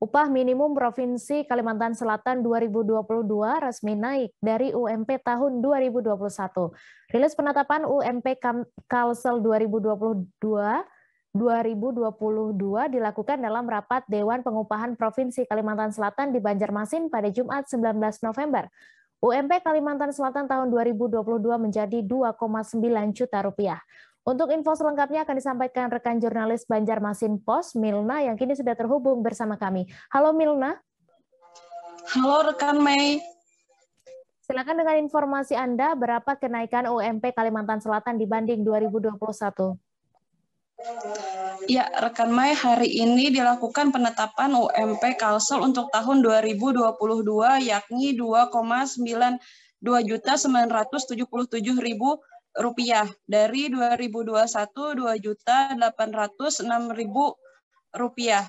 Upah minimum Provinsi Kalimantan Selatan 2022 resmi naik dari UMP tahun 2021. Rilis penetapan UMP Kalsel 2022 2022 dilakukan dalam rapat Dewan Pengupahan Provinsi Kalimantan Selatan di Banjarmasin pada Jumat 19 November. UMP Kalimantan Selatan tahun 2022 menjadi 2,9 juta rupiah. Untuk info selengkapnya akan disampaikan rekan jurnalis Banjarmasin Pos, Milna, yang kini sudah terhubung bersama kami. Halo Milna. Halo rekan Mei. Silakan dengan informasi Anda, berapa kenaikan UMP Kalimantan Selatan dibanding 2021? Ya, rekan Mai, hari ini dilakukan penetapan UMP Kalsel untuk tahun 2022 yakni 2,92 juta rupiah dari 2021 2 juta 806 ribu rupiah.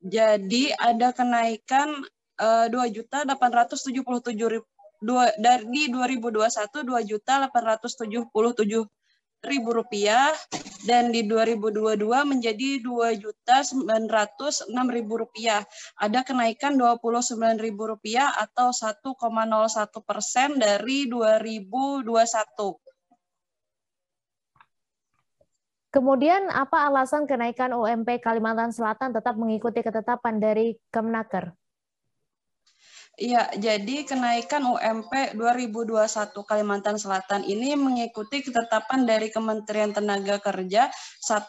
Jadi ada kenaikan 2 eh, juta 877 ribu dari 2021 2 juta 877 ribu rupiah dan di 2022 menjadi 2 juta 906 ribu rupiah. Ada kenaikan 29 ribu rupiah atau 1,01 persen dari 2021. Kemudian apa alasan kenaikan UMP Kalimantan Selatan tetap mengikuti ketetapan dari Kemnaker? Ya, jadi kenaikan UMP 2021 Kalimantan Selatan ini mengikuti ketetapan dari Kementerian Tenaga Kerja 1,01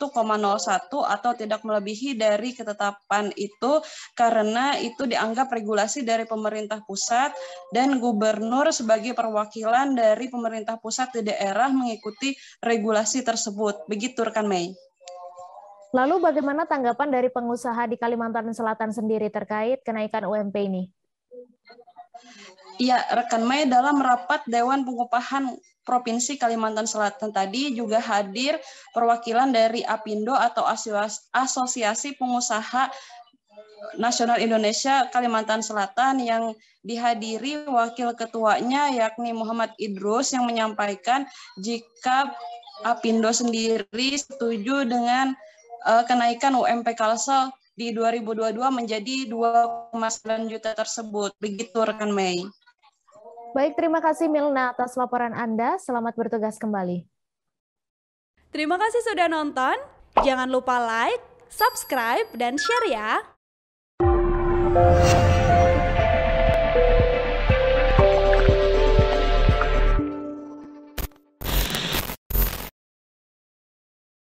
atau tidak melebihi dari ketetapan itu karena itu dianggap regulasi dari pemerintah pusat dan gubernur sebagai perwakilan dari pemerintah pusat di daerah mengikuti regulasi tersebut. Begitu rekan Mei. Lalu bagaimana tanggapan dari pengusaha di Kalimantan Selatan sendiri terkait kenaikan UMP ini? Iya, rekan Mei dalam rapat Dewan Pengupahan Provinsi Kalimantan Selatan tadi juga hadir perwakilan dari APindo atau Asosiasi Pengusaha Nasional Indonesia Kalimantan Selatan yang dihadiri wakil ketuanya yakni Muhammad Idrus yang menyampaikan jika APindo sendiri setuju dengan eh, kenaikan UMP Kalsel di 2022 menjadi 2,9 juta tersebut. Begitu rekan Mei. Baik, terima kasih Milna atas laporan Anda. Selamat bertugas kembali. Terima kasih sudah nonton. Jangan lupa like, subscribe, dan share ya.